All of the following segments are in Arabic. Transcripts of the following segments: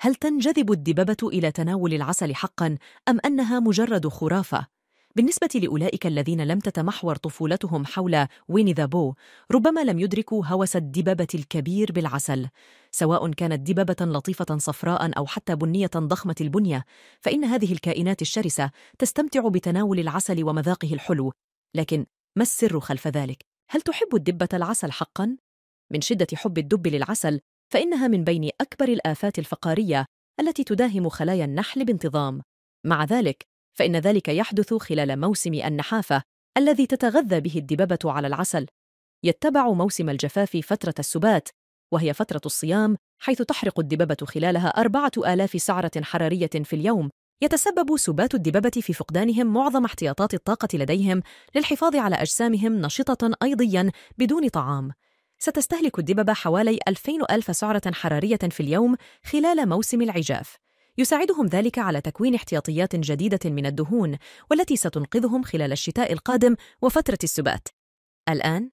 هل تنجذب الدببة إلى تناول العسل حقاً أم أنها مجرد خرافة؟ بالنسبة لأولئك الذين لم تتمحور طفولتهم حول ويني ذا بو، ربما لم يدركوا هوس الدببة الكبير بالعسل، سواء كانت دببة لطيفة صفراء أو حتى بنية ضخمة البنية، فإن هذه الكائنات الشرسة تستمتع بتناول العسل ومذاقه الحلو، لكن ما السر خلف ذلك؟ هل تحب الدبة العسل حقاً؟ من شدة حب الدب للعسل فإنها من بين أكبر الآفات الفقارية التي تداهم خلايا النحل بانتظام. مع ذلك، فإن ذلك يحدث خلال موسم النحافة الذي تتغذى به الدببة على العسل. يتبع موسم الجفاف فترة السبات، وهي فترة الصيام حيث تحرق الدببة خلالها أربعة آلاف سعرة حرارية في اليوم يتسبب سبات الدببة في فقدانهم معظم احتياطات الطاقة لديهم للحفاظ على أجسامهم نشطة أيضيا بدون طعام ستستهلك الدببة حوالي 2000 ألف سعرة حرارية في اليوم خلال موسم العجاف يساعدهم ذلك على تكوين احتياطيات جديدة من الدهون والتي ستنقذهم خلال الشتاء القادم وفترة السبات الآن،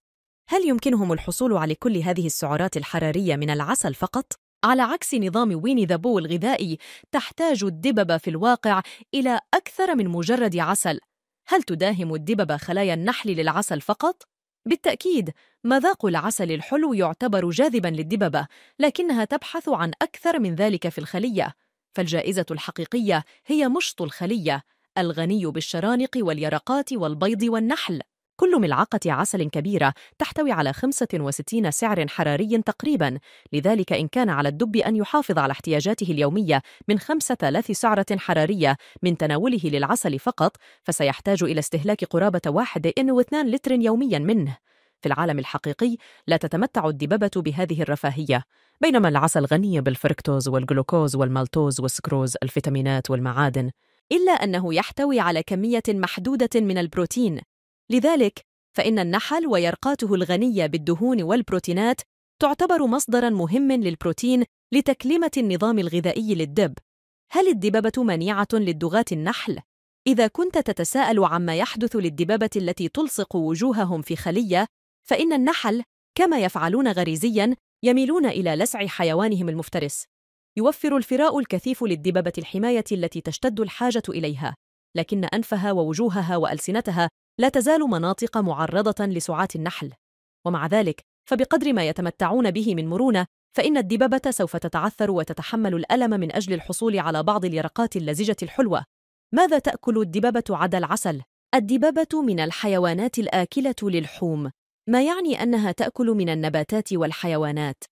هل يمكنهم الحصول على كل هذه السعرات الحرارية من العسل فقط؟ على عكس نظام ويني ذا بو الغذائي، تحتاج الدببة في الواقع إلى أكثر من مجرد عسل. هل تداهم الدببة خلايا النحل للعسل فقط؟ بالتأكيد مذاق العسل الحلو يعتبر جاذبا للدببة لكنها تبحث عن أكثر من ذلك في الخلية فالجائزة الحقيقية هي مشط الخلية الغني بالشرانق واليرقات والبيض والنحل كل ملعقة عسل كبيرة تحتوي على 65 سعر حراري تقريبا لذلك إن كان على الدب أن يحافظ على احتياجاته اليومية من 5000 سعرة حرارية من تناوله للعسل فقط فسيحتاج إلى استهلاك قرابة 1.2 لتر يوميا منه في العالم الحقيقي لا تتمتع الدببة بهذه الرفاهية بينما العسل غني بالفركتوز والجلوكوز والمالتوز والسكروز الفيتامينات والمعادن إلا أنه يحتوي على كمية محدودة من البروتين لذلك فإن النحل ويرقاته الغنية بالدهون والبروتينات تعتبر مصدراً مهم للبروتين لتكلمة النظام الغذائي للدب. هل الدبابة منيعة للدغاة النحل؟ إذا كنت تتساءل عما يحدث للدبابة التي تلصق وجوههم في خلية، فإن النحل كما يفعلون غريزياً يميلون إلى لسع حيوانهم المفترس. يوفر الفراء الكثيف للدببة الحماية التي تشتد الحاجة إليها، لكن أنفها ووجوهها وألسنتها لا تزال مناطق معرضة لسعات النحل ومع ذلك فبقدر ما يتمتعون به من مرونة فإن الدببة سوف تتعثر وتتحمل الألم من أجل الحصول على بعض اليرقات اللزجة الحلوة ماذا تأكل الدببة عدا العسل؟ الدببة من الحيوانات الآكلة للحوم ما يعني أنها تأكل من النباتات والحيوانات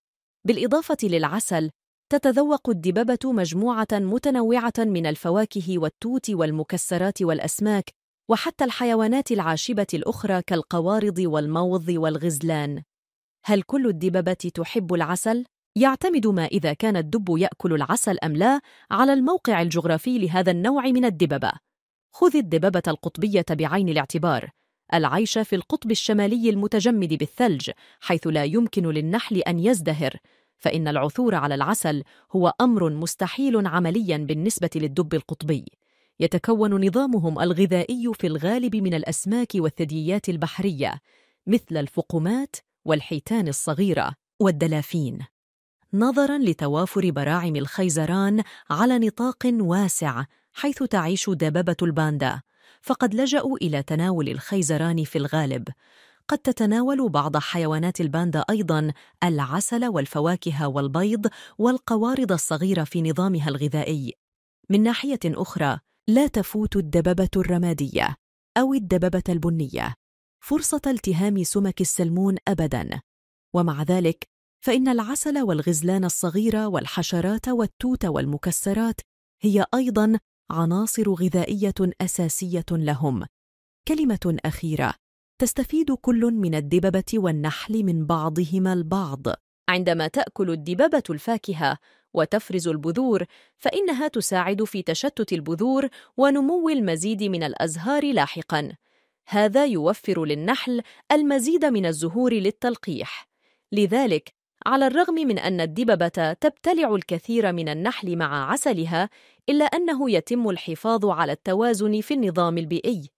بالإضافة للعسل تتذوق الدببة مجموعة متنوعة من الفواكه والتوت والمكسرات والأسماك وحتى الحيوانات العاشبة الأخرى كالقوارض والموظ والغزلان هل كل الدببة تحب العسل؟ يعتمد ما إذا كان الدب يأكل العسل أم لا على الموقع الجغرافي لهذا النوع من الدببة خذ الدببة القطبية بعين الاعتبار العيش في القطب الشمالي المتجمد بالثلج حيث لا يمكن للنحل أن يزدهر فإن العثور على العسل هو أمر مستحيل عملياً بالنسبة للدب القطبي يتكون نظامهم الغذائي في الغالب من الأسماك والثدييات البحرية مثل الفقمات والحيتان الصغيرة والدلافين نظراً لتوافر براعم الخيزران على نطاق واسع حيث تعيش دببة الباندا فقد لجأوا إلى تناول الخيزران في الغالب قد تتناول بعض حيوانات الباندا أيضاً العسل والفواكه والبيض والقوارض الصغيرة في نظامها الغذائي من ناحية أخرى لا تفوت الدببة الرمادية أو الدببة البنية فرصة التهام سمك السلمون أبداً ومع ذلك فإن العسل والغزلان الصغيرة والحشرات والتوت والمكسرات هي أيضاً عناصر غذائية أساسية لهم كلمة أخيرة تستفيد كل من الدببة والنحل من بعضهما البعض عندما تأكل الدببة الفاكهة وتفرز البذور فإنها تساعد في تشتت البذور ونمو المزيد من الأزهار لاحقاً هذا يوفر للنحل المزيد من الزهور للتلقيح لذلك على الرغم من أن الدببة تبتلع الكثير من النحل مع عسلها إلا أنه يتم الحفاظ على التوازن في النظام البيئي